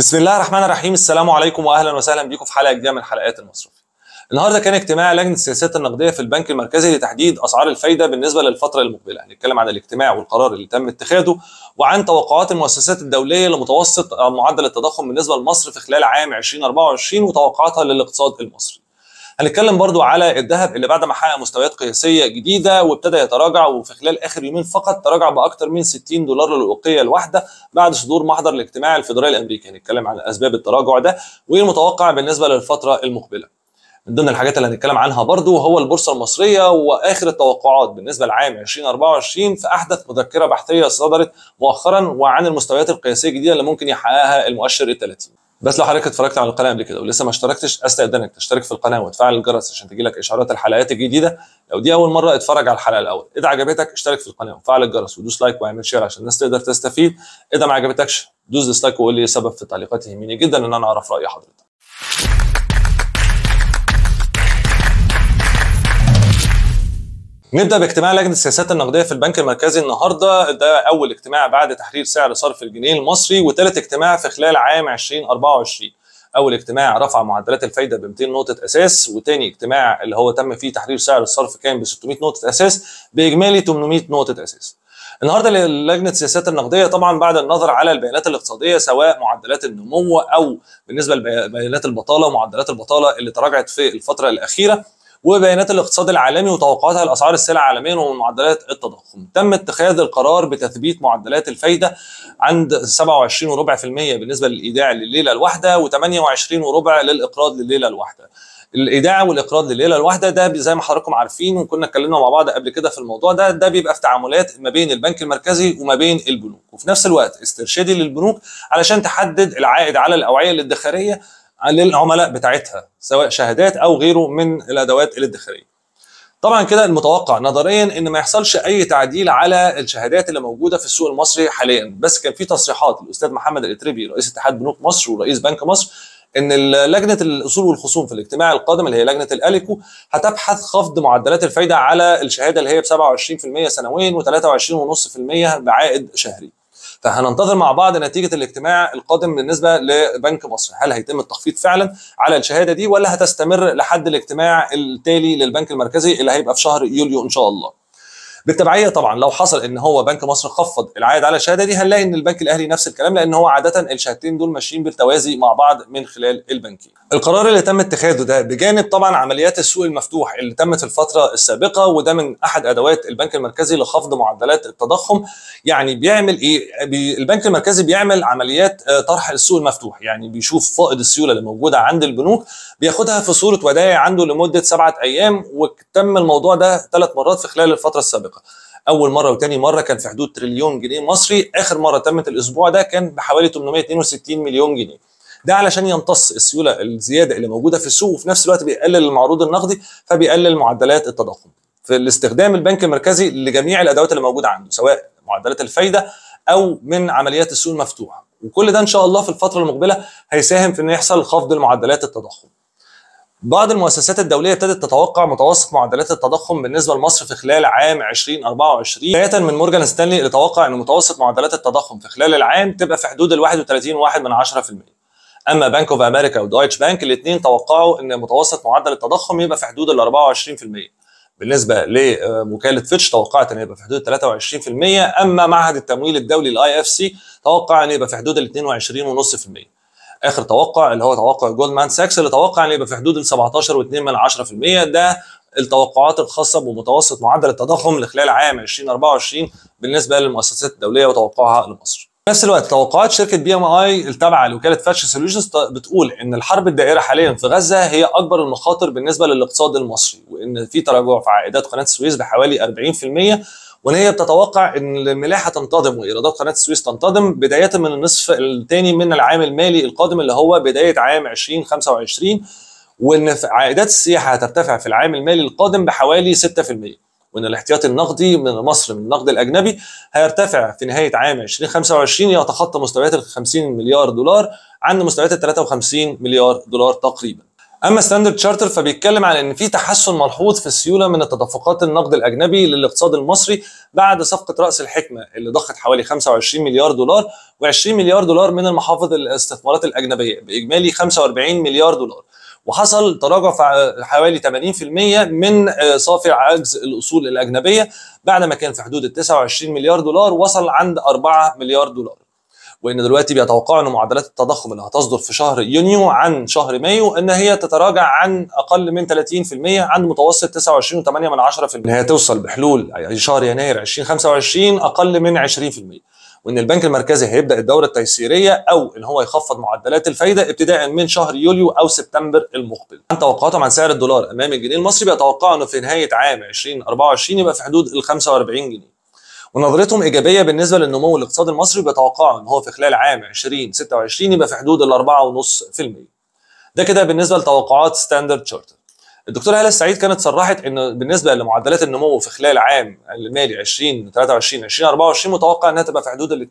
بسم الله الرحمن الرحيم السلام عليكم واهلا وسهلا بيكم في حلقه جديده من حلقات المصرف النهارده كان اجتماع لجنه السياسات النقديه في البنك المركزي لتحديد اسعار الفايده بالنسبه للفتره المقبله، هنتكلم عن الاجتماع والقرار اللي تم اتخاذه وعن توقعات المؤسسات الدوليه لمتوسط معدل التضخم بالنسبه لمصر في خلال عام 2024 وتوقعاتها للاقتصاد المصري. هنتكلم برضو على الذهب اللي بعد ما حقق مستويات قياسيه جديده وابتدى يتراجع وفي خلال اخر يومين فقط تراجع باكثر من 60 دولار للاوقيه الواحده بعد صدور محضر الاجتماع الفيدرالي الامريكي هنتكلم عن اسباب التراجع ده وايه المتوقع بالنسبه للفتره المقبله من ضمن الحاجات اللي هنتكلم عنها برضو هو البورصة المصرية وآخر التوقعات بالنسبة لعام 2024 في أحدث مذكرة بحثية صدرت مؤخرا وعن المستويات القياسية الجديدة اللي ممكن يحققها المؤشر ال 30 بس لو حضرتك اتفرجت على القناه قبل كده ولسه ما اشتركتش استاذنك تشترك في القناه وتفعل الجرس عشان تجيلك اشعارات الحلقات الجديده لو دي اول مره اتفرج على الحلقه الاول اذا عجبتك اشترك في القناه وفعل الجرس ودوس لايك واعمل شير عشان الناس تقدر تستفيد اذا ما عجبتكش دوس ديسلايك وقول لي سبب في تعليقاتي يهمني جدا ان انا اعرف راي حضرتك نبدا باجتماع لجنه السياسات النقديه في البنك المركزي النهارده ده اول اجتماع بعد تحرير سعر صرف الجنيه المصري وثالث اجتماع في خلال عام 2024 اول اجتماع رفع معدلات الفايده ب 200 نقطه اساس وتاني اجتماع اللي هو تم فيه تحرير سعر الصرف كان ب 600 نقطه اساس باجمالي 800 نقطه اساس النهارده لجنه السياسات النقديه طبعا بعد النظر على البيانات الاقتصاديه سواء معدلات النمو او بالنسبه لبيانات البطاله ومعدلات البطاله اللي تراجعت في الفتره الاخيره وبيانات الاقتصاد العالمي وتوقعاتها لاسعار السلع عالميا ومعدلات التضخم. تم اتخاذ القرار بتثبيت معدلات الفايده عند 27.4% بالنسبه للايداع لليله الواحده و28.4 للاقراض لليله الواحده. الايداع والاقراض لليله الواحده ده زي ما حضراتكم عارفين وكنا اتكلمنا مع بعض قبل كده في الموضوع ده ده بيبقى في تعاملات ما بين البنك المركزي وما بين البنوك وفي نفس الوقت استرشادي للبنوك علشان تحدد العائد على الاوعيه الادخاريه للعملاء بتاعتها سواء شهادات او غيره من الادوات الادخاريه طبعا كده المتوقع نظريا ان ما يحصلش اي تعديل على الشهادات اللي موجوده في السوق المصري حاليا بس كان في تصريحات الاستاذ محمد الاتربي رئيس اتحاد بنوك مصر ورئيس بنك مصر ان لجنه الاصول والخصوم في الاجتماع القادم اللي هي لجنه الاليكو هتبحث خفض معدلات الفايده على الشهاده اللي هي ب 27% سنويا و23.5% بعائد شهري فهننتظر مع بعض نتيجه الاجتماع القادم بالنسبه لبنك مصر هل هيتم التخفيض فعلا على الشهاده دي ولا هتستمر لحد الاجتماع التالي للبنك المركزي اللي هيبقى في شهر يوليو ان شاء الله بالتبعيه طبعا لو حصل ان هو بنك مصر خفض العائد على الشهاده دي هنلاقي ان البنك الاهلي نفس الكلام لان هو عاده الشهادتين دول ماشيين بالتوازي مع بعض من خلال البنكين. القرار اللي تم اتخاذه ده بجانب طبعا عمليات السوق المفتوح اللي تمت في الفتره السابقه وده من احد ادوات البنك المركزي لخفض معدلات التضخم يعني بيعمل ايه؟ بي البنك المركزي بيعمل عمليات آه، طرح السوق المفتوح يعني بيشوف فائض السيوله اللي موجوده عند البنوك بياخدها في صوره ودائع عنده لمده سبعه ايام وتم الموضوع ده ثلاث مرات في خلال الفتره السابقه. اول مره وتاني مره كان في حدود تريليون جنيه مصري اخر مره تمت الاسبوع ده كان بحوالي 862 مليون جنيه ده علشان يمتص السيوله الزياده اللي موجوده في السوق وفي نفس الوقت بيقلل المعروض النقدي فبيقلل معدلات التضخم في الاستخدام البنك المركزي لجميع الادوات اللي موجوده عنده سواء معدلات الفايده او من عمليات السوق المفتوحه وكل ده ان شاء الله في الفتره المقبله هيساهم في ان يحصل خفض المعدلات التضخم بعض المؤسسات الدوليه ابتدت تتوقع متوسط معدلات التضخم بالنسبه لمصر في خلال عام 2024 بدايه من مورجان ستانلي اللي توقع ان متوسط معدلات التضخم في خلال العام تبقى في حدود ال 31.1% اما بنك اوف امريكا ودويتش بانك الاثنين توقعوا ان متوسط معدل التضخم يبقى في حدود ال 24% بالنسبه لوكاله فيتش توقعت ان يبقى في حدود 23% اما معهد التمويل الدولي الاي اف سي توقع ان يبقى في حدود ال 22.5% اخر توقع اللي هو توقع جولدمان ساكس اللي توقع ان يبقى في حدود ال 17 و2 ده التوقعات الخاصه بمتوسط معدل التضخم لخلال عام 2024 بالنسبه للمؤسسات الدوليه وتوقعها لمصر. في نفس الوقت توقعات شركه بي ام اي التابعه لوكاله فاتش سوليوشنز بتقول ان الحرب الدائره حاليا في غزه هي اكبر المخاطر بالنسبه للاقتصاد المصري وان في تراجع في عائدات قناه السويس بحوالي 40% وان هي بتتوقع ان الملاحه تنتظم وايرادات قناه السويس تنتظم بدايه من النصف الثاني من العام المالي القادم اللي هو بدايه عام 2025 وان عائدات السياحه هترتفع في العام المالي القادم بحوالي 6% وان الاحتياطي النقدي من مصر من النقد الاجنبي هيرتفع في نهايه عام 2025 يتخطى مستويات ال 50 مليار دولار عن مستويات ال 53 مليار دولار تقريبا اما ستاندرد تشارتر فبيتكلم عن ان في تحسن ملحوظ في السيوله من التدفقات النقد الاجنبي للاقتصاد المصري بعد صفقه راس الحكمه اللي ضخت حوالي 25 مليار دولار و20 مليار دولار من المحافظ الاستثمارات الاجنبيه باجمالي 45 مليار دولار وحصل تراجع في حوالي 80% من آه، صافي عجز الاصول الاجنبيه بعد ما كان في حدود ال 29 مليار دولار وصل عند 4 مليار دولار وان دلوقتي بيتوقعوا ان معدلات التضخم اللي هتصدر في شهر يونيو عن شهر مايو ان هي تتراجع عن اقل من 30% عند متوسط 29.8% ان هي توصل بحلول شهر يناير 2025 اقل من 20% وان البنك المركزي هيبدا الدوره التيسيريه او ان هو يخفض معدلات الفايده ابتداء من شهر يوليو او سبتمبر المقبل. عن توقعاتهم عن سعر الدولار امام الجنيه المصري بيتوقعوا انه في نهايه عام 2024 يبقى في حدود ال 45 جنيه. ونظرتهم ايجابيه بالنسبه للنمو الاقتصادي المصري بيتوقعوا ان هو في خلال عام 2026 يبقى في حدود ال 4.5% ده كده بالنسبه لتوقعات ستاندرد تشارتر الدكتوره هاله السعيد كانت صرحت ان بالنسبه لمعدلات النمو في خلال عام المالي 2023 2024 متوقع انها تبقى في حدود ال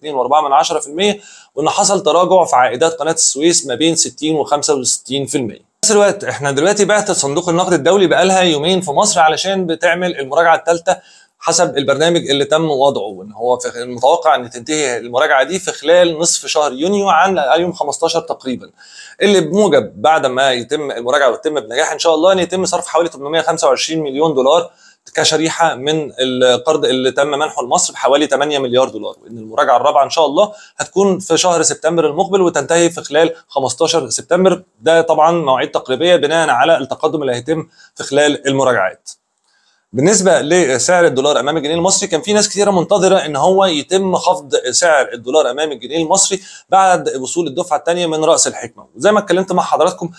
2.4% وان حصل تراجع في عائدات قناه السويس ما بين 60 و 65%. في نفس الوقت احنا دلوقتي بعت صندوق النقد الدولي بقالها يومين في مصر علشان بتعمل المراجعه الثالثه حسب البرنامج اللي تم وضعه ان هو المتوقع ان تنتهي المراجعه دي في خلال نصف شهر يونيو عن يوم 15 تقريبا اللي بموجب بعد ما يتم المراجعه وتتم بنجاح ان شاء الله ان يتم صرف حوالي 825 مليون دولار كشريحه من القرض اللي تم منحه لمصر بحوالي 8 مليار دولار وان المراجعه الرابعه ان شاء الله هتكون في شهر سبتمبر المقبل وتنتهي في خلال 15 سبتمبر ده طبعا مواعيد تقريبيه بناء على التقدم اللي هيتم في خلال المراجعات بالنسبه لسعر الدولار امام الجنيه المصري كان في ناس كثيره منتظره ان هو يتم خفض سعر الدولار امام الجنيه المصري بعد وصول الدفعه الثانيه من راس الحكمه وزي ما اتكلمت مع حضراتكم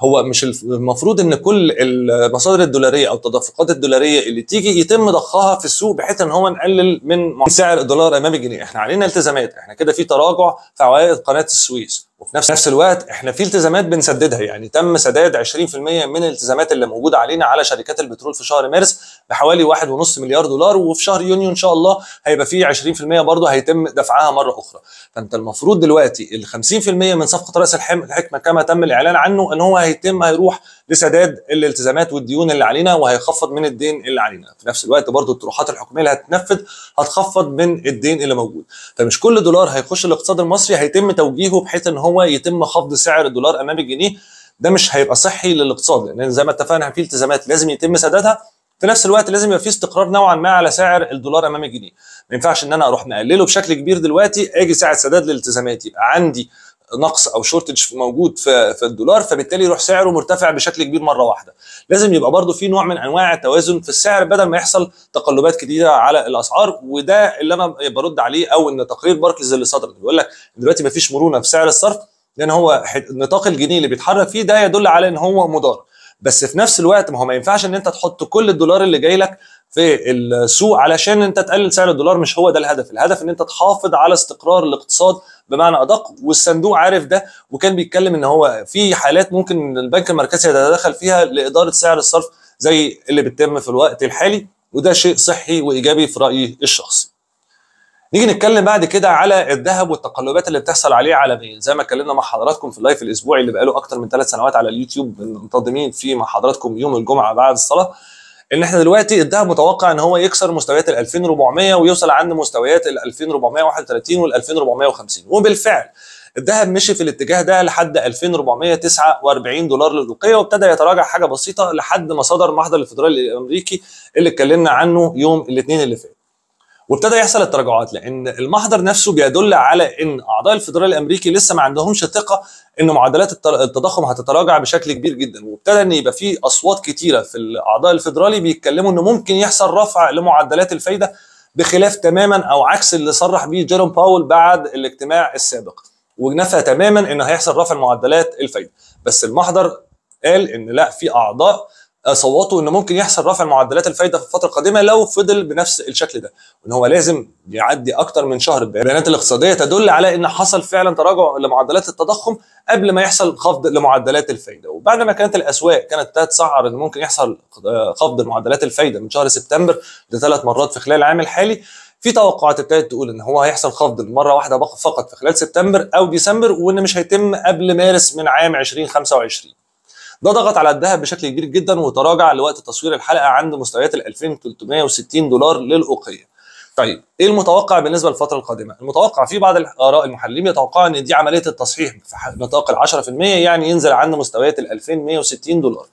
هو مش المفروض ان كل المصادر الدولاريه او التدفقات الدولاريه اللي تيجي يتم ضخها في السوق بحيث ان هو نقلل من سعر الدولار امام الجنيه احنا علينا التزامات احنا كده في تراجع في عوائد قناه السويس وفي نفس نفس الوقت احنا في التزامات بنسددها يعني تم سداد 20% من الالتزامات اللي موجوده علينا على شركات البترول في شهر مارس بحوالي 1.5 مليار دولار وفي شهر يونيو ان شاء الله هيبقى في 20% برضه هيتم دفعها مره اخرى فانت المفروض دلوقتي ال 50% من صفقه راس الحكمه كما تم الاعلان عنه ان هو هيتم هيروح لسداد الالتزامات والديون اللي علينا وهيخفض من الدين اللي علينا في نفس الوقت برضو الطروحات الحكوميه اللي هتنفذ هتخفض من الدين اللي موجود فمش كل دولار هيخش الاقتصاد المصري هيتم توجيهه بحيث ان هو يتم خفض سعر الدولار امام الجنيه ده مش هيبقى صحي للاقتصاد لان زي ما اتفقنا في التزامات لازم يتم سدادها في نفس الوقت لازم يبقى في استقرار نوعا ما على سعر الدولار امام الجنيه ما ينفعش ان انا اروح مقلله بشكل كبير دلوقتي اجي ساعه سداد لالتزاماتي يبقى عندي نقص او شورتج موجود في في الدولار فبالتالي يروح سعره مرتفع بشكل كبير مره واحده لازم يبقى برضو في نوع من انواع التوازن في السعر بدل ما يحصل تقلبات كتيره على الاسعار وده اللي انا برد عليه او ان تقرير باركلز اللي صدر بيقول لك دلوقتي مفيش مرونه في سعر الصرف لان هو نطاق الجنيه اللي بيتحرك فيه ده يدل على ان هو مدار بس في نفس الوقت ما هو ما ينفعش ان انت تحط كل الدولار اللي جاي لك في السوق علشان انت تقلل سعر الدولار مش هو ده الهدف الهدف ان انت تحافظ على استقرار الاقتصاد بمعنى ادق والصندوق عارف ده وكان بيتكلم ان هو في حالات ممكن البنك المركزي يتدخل فيها لاداره سعر الصرف زي اللي بتتم في الوقت الحالي وده شيء صحي وايجابي في رايي الشخصي نيجي نتكلم بعد كده على الذهب والتقلبات اللي بتحصل عليه عالميا زي ما اتكلمنا مع حضراتكم في اللايف الاسبوعي اللي بقاله اكتر من ثلاث سنوات على اليوتيوب منتظمين فيه مع حضراتكم يوم الجمعه بعد الصلاه ان احنا دلوقتي الذهب متوقع ان هو يكسر مستويات ال 2400 ويوصل عند مستويات ال 2431 وال 2450 وبالفعل الذهب مشي في الاتجاه ده لحد 2449 دولار للأوقية وابتدى يتراجع حاجه بسيطه لحد ما صدر محضر الفدرالي الامريكي اللي اتكلمنا عنه يوم الاثنين اللي فات وابتدى يحصل التراجعات لان المحضر نفسه بيدل على ان اعضاء الفدرالي الامريكي لسه ما عندهمش ثقه ان معدلات التضخم هتتراجع بشكل كبير جدا وابتدى ان يبقى في اصوات كتيره في الاعضاء الفدرالي بيتكلموا انه ممكن يحصل رفع لمعدلات الفايده بخلاف تماما او عكس اللي صرح بيه جيروم باول بعد الاجتماع السابق ونفى تماما انه هيحصل رفع معدلات الفايده بس المحضر قال ان لا في اعضاء آه، صوتوا ان ممكن يحصل رفع معدلات الفايده في الفتره القادمه لو فضل بنفس الشكل ده وان هو لازم يعدي اكتر من شهر البيانات الاقتصاديه تدل على ان حصل فعلا تراجع لمعدلات التضخم قبل ما يحصل خفض لمعدلات الفايده وبعد ما كانت الاسواق كانت تتسعر ان ممكن يحصل آه، خفض لمعدلات الفايده من شهر سبتمبر لثلاث مرات في خلال العام الحالي في توقعات ابتدت تقول ان هو هيحصل خفض مره واحده فقط في خلال سبتمبر او ديسمبر وان مش هيتم قبل مارس من عام 2025 ده ضغط على الذهب بشكل كبير جدا وتراجع لوقت تصوير الحلقه عند مستويات ال 2360 دولار للاوقيه طيب ايه المتوقع بالنسبه للفتره القادمه؟ المتوقع في بعض الاراء المحللين يتوقع ان دي عمليه التصحيح في نطاق ال 10% يعني ينزل عند مستويات ال 2160 دولار.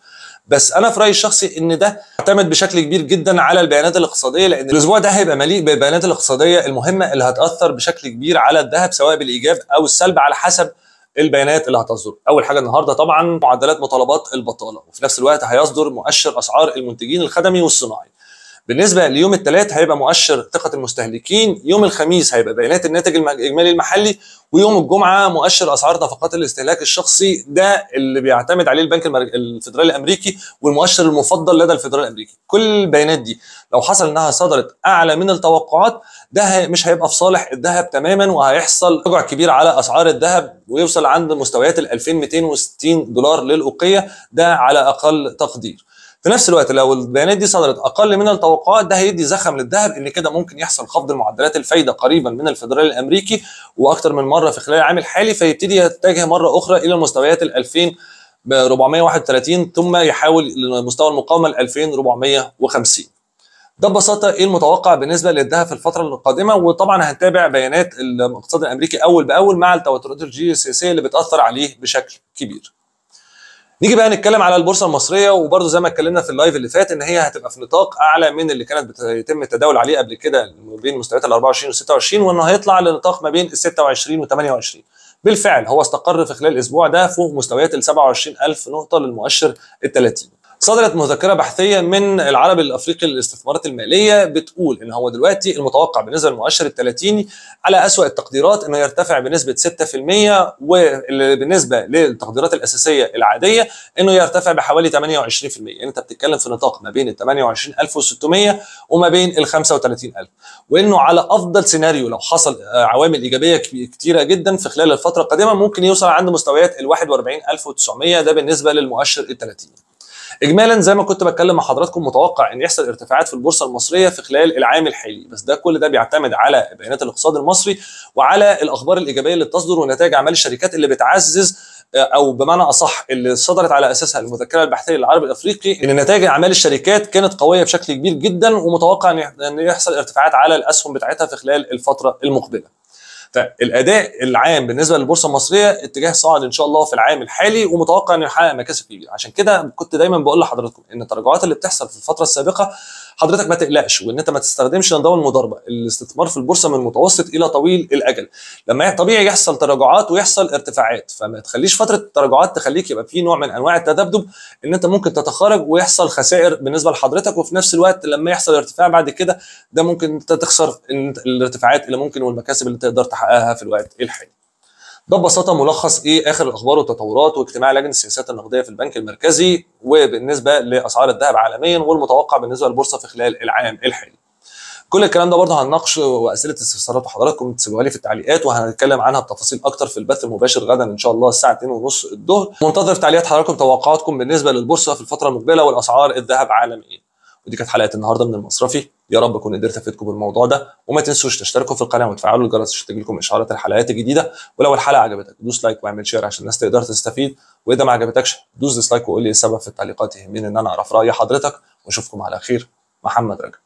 بس انا في رايي الشخصي ان ده اعتمد بشكل كبير جدا على البيانات الاقتصاديه لان الاسبوع ده هيبقى مليء بالبيانات الاقتصاديه المهمه اللي هتاثر بشكل كبير على الذهب سواء بالايجاب او السلب على حسب البيانات اللي هتصدر اول حاجه النهارده طبعا معدلات مطالبات البطاله وفي نفس الوقت هيصدر مؤشر اسعار المنتجين الخدمي والصناعي بالنسبه ليوم الثلاث هيبقى مؤشر ثقه المستهلكين يوم الخميس هيبقى بيانات الناتج الاجمالي المحلي ويوم الجمعه مؤشر اسعار نفقات الاستهلاك الشخصي ده اللي بيعتمد عليه البنك الفدرالي الامريكي والمؤشر المفضل لدى الفدرالي الامريكي كل البيانات دي لو حصل انها صدرت اعلى من التوقعات ده مش هيبقى في صالح الذهب تماما وهيحصل رجع كبير على اسعار الذهب ويوصل عند مستويات ال 2260 دولار للاوقيه ده على اقل تقدير في نفس الوقت لو البيانات دي صدرت اقل من التوقعات ده هيدي زخم للذهب ان كده ممكن يحصل خفض معدلات الفايده قريبا من الفدرالي الامريكي واكثر من مره في خلال العام الحالي فيبتدي يتجه مره اخرى الى مستويات ال 2431 ثم يحاول لمستوى المقاومه ال 2450 ده ببساطه ايه المتوقع بالنسبه للذهب في الفتره القادمه وطبعا هنتابع بيانات الاقتصاد الامريكي اول باول مع التوترات الجيوسياسيه اللي بتاثر عليه بشكل كبير نيجي بقى نتكلم على البورصه المصريه وبرضه زي ما اتكلمنا في اللايف اللي فات ان هي هتبقى في نطاق اعلى من اللي كانت بيتم التداول عليه قبل كده بين مستويات ال 24 وال 26 وانه هيطلع لنطاق ما بين ال 26 و 28 بالفعل هو استقر في خلال الاسبوع ده فوق مستويات ال 27000 نقطه للمؤشر ال 30 صدرت مذكره بحثيه من العربي الافريقي للاستثمارات الماليه بتقول ان هو دلوقتي المتوقع بالنسبه للمؤشر التلاتيني على اسوا التقديرات انه يرتفع بنسبه 6% وبالنسبه للتقديرات الاساسيه العاديه انه يرتفع بحوالي 28% يعني انت بتتكلم في نطاق ما بين ال 28600 وما بين ال 35000 وانه على افضل سيناريو لو حصل عوامل ايجابيه كتيره جدا في خلال الفتره القادمه ممكن يوصل عند مستويات ال 41900 ده بالنسبه للمؤشر التلاتيني اجمالا زي ما كنت بتكلم مع حضراتكم متوقع ان يحصل ارتفاعات في البورصه المصريه في خلال العام الحالي بس ده كل ده بيعتمد على بيانات الاقتصاد المصري وعلى الاخبار الايجابيه اللي بتصدر ونتائج اعمال الشركات اللي بتعزز آه، او بمعنى اصح اللي صدرت على اساسها المذكره البحثيه للعربي الافريقي ان نتائج اعمال الشركات كانت قويه بشكل كبير جدا ومتوقع ان يحصل ارتفاعات على الاسهم بتاعتها في خلال الفتره المقبله الاداء العام بالنسبه للبورصه المصريه اتجاه صاعد ان شاء الله في العام الحالي ومتوقع ان يحقق مكاسب كبيره عشان كده كنت دايما بقول لحضراتكم ان التراجعات اللي بتحصل في الفتره السابقه حضرتك ما تقلقش وان انت ما تستخدمش نظام المضاربه الاستثمار في البورصه من متوسط الى طويل الاجل لما طبيعي يحصل تراجعات ويحصل ارتفاعات فما تخليش فتره التراجعات تخليك يبقى في نوع من انواع التذبذب ان انت ممكن تتخارج ويحصل خسائر بالنسبه لحضرتك وفي نفس الوقت لما يحصل ارتفاع بعد كده ده ممكن انت تخسر الارتفاعات اللي ممكن والمكاسب اللي تقدر تحققها في الوقت الحالي ده ببساطه ملخص ايه اخر الاخبار والتطورات واجتماع لجنه السياسات النقديه في البنك المركزي وبالنسبه لاسعار الذهب عالميا والمتوقع بالنسبه للبورصه في خلال العام الحالي. كل الكلام ده برضه هنناقش واسئله استفسارات حضراتكم تسيبوها لي في التعليقات وهنتكلم عنها بتفاصيل اكتر في البث المباشر غدا ان شاء الله الساعه 2:30 الظهر منتظر في تعليقات حضراتكم توقعاتكم بالنسبه للبورصه في الفتره المقبله والاسعار الذهب عالميا ودي كانت حلقه النهارده من المصرفي يا رب اكون قدرت افيدكم بالموضوع ده وما تنسوش تشتركوا في القناه وتفعلوا الجرس عشان تجيلكم اشعارات الحلقات الجديده ولو الحلقه عجبتك دوس لايك واعمل شير عشان الناس تقدر تستفيد واذا ما عجبتكش دوس ديسلايك وقول لي السبب في التعليقات يهمني ان انا اعرف راي حضرتك واشوفكم على خير محمد رجب